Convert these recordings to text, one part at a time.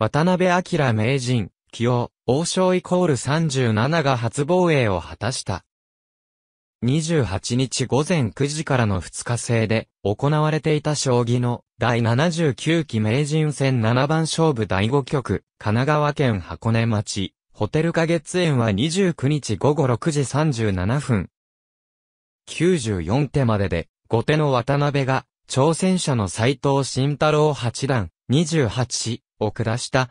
渡辺明名人、起用、王将イコール37が初防衛を果たした。28日午前9時からの2日制で行われていた将棋の第79期名人戦7番勝負第5局、神奈川県箱根町、ホテル花月園は29日午後6時37分。94手までで、後手の渡辺が、挑戦者の斎藤慎太郎八段、28、を下した。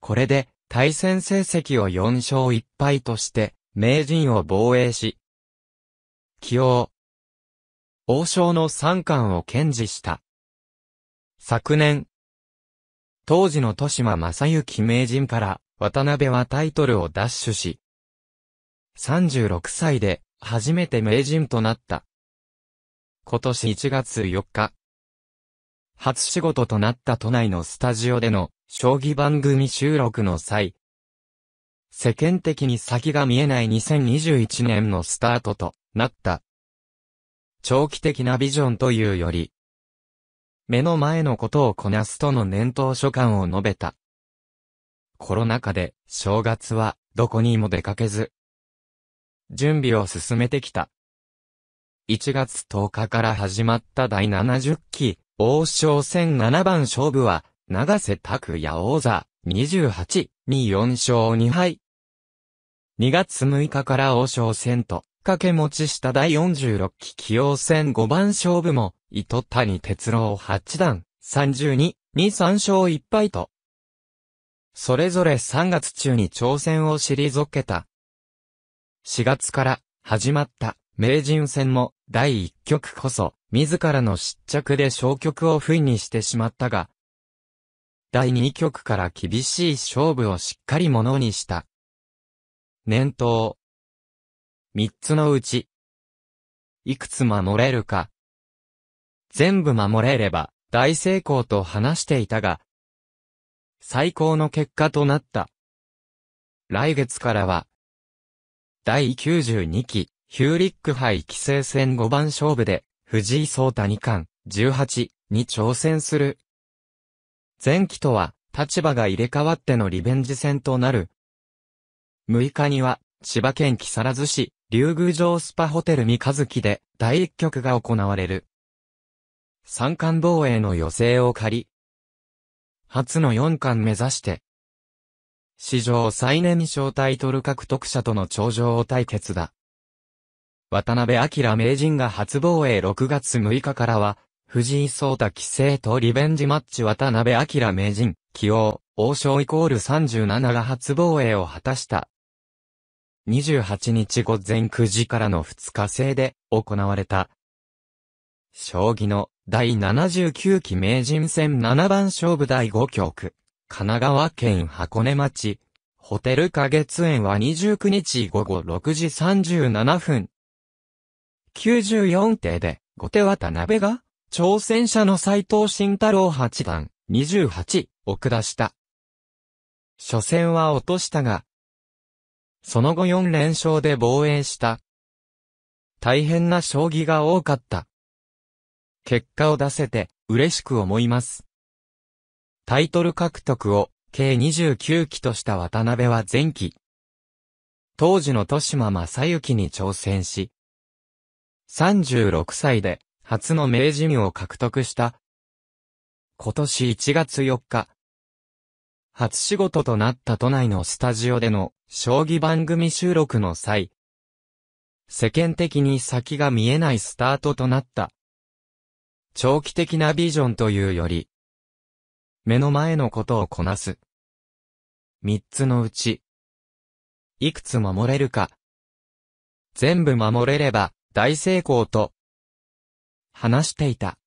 これで、対戦成績を4勝1敗として、名人を防衛し、起用。王将の三冠を堅持した。昨年、当時の豊島正幸名人から渡辺はタイトルを奪取し、36歳で初めて名人となった。今年1月4日、初仕事となった都内のスタジオでの将棋番組収録の際、世間的に先が見えない2021年のスタートとなった。長期的なビジョンというより、目の前のことをこなすとの念頭書簡を述べた。コロナ禍で正月はどこにも出かけず、準備を進めてきた。1月10日から始まった第70期王将戦7番勝負は、長瀬拓也王座、28、に4勝2敗。2月6日から王将戦と、掛け持ちした第46期起用戦5番勝負も、糸谷哲郎八段、32、に3勝1敗と、それぞれ3月中に挑戦を退けた。4月から、始まった、名人戦も、第1局こそ、自らの失着で消極を不意にしてしまったが、第2局から厳しい勝負をしっかりものにした。念頭。三つのうち、いくつ守れるか。全部守れれば大成功と話していたが、最高の結果となった。来月からは、第92期ヒューリック杯棋聖戦5番勝負で、藤井聡太二冠、18に挑戦する。前期とは、立場が入れ替わってのリベンジ戦となる。6日には、千葉県木更津市、竜宮城スパホテル三日月で、第1局が行われる。三冠防衛の予勢を借り、初の四冠目指して、史上最年少タイトル獲得者との頂上を対決だ。渡辺明名人が初防衛6月6日からは、藤井聡太棋聖とリベンジマッチ渡辺明名人、起用、王将イコール37が初防衛を果たした。28日午前9時からの2日制で行われた。将棋の第79期名人戦7番勝負第5局。神奈川県箱根町。ホテル花月園は29日午後6時37分。94手で、後手渡辺が、挑戦者の斎藤慎太郎八段、28を下した。初戦は落としたが、その後4連勝で防衛した。大変な将棋が多かった。結果を出せて嬉しく思います。タイトル獲得を計29期とした渡辺は前期。当時の豊島正幸に挑戦し、36歳で、初の名人を獲得した。今年1月4日、初仕事となった都内のスタジオでの将棋番組収録の際、世間的に先が見えないスタートとなった。長期的なビジョンというより、目の前のことをこなす。三つのうち、いくつ守れるか。全部守れれば、大成功と、話していた。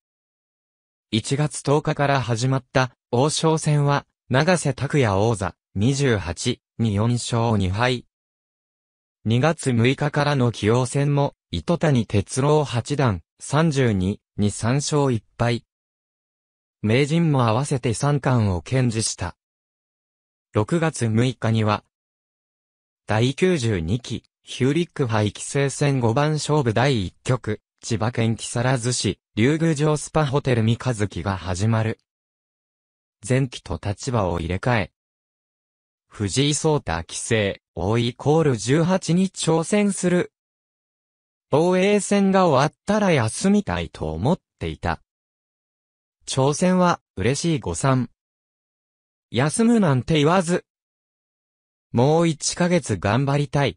1月10日から始まった王将戦は、長瀬拓也王座28に4勝2敗。2月6日からの起用戦も、糸谷哲郎八段32に3勝1敗。名人も合わせて3冠を堅持した。6月6日には、第92期ヒューリック杯棋聖戦5番勝負第1局、千葉県木更津市、竜宮城スパホテル三日月が始まる。前期と立場を入れ替え。藤井聡太棋聖、王イコール18に挑戦する。防衛戦が終わったら休みたいと思っていた。挑戦は嬉しい誤算。休むなんて言わず。もう1ヶ月頑張りたい。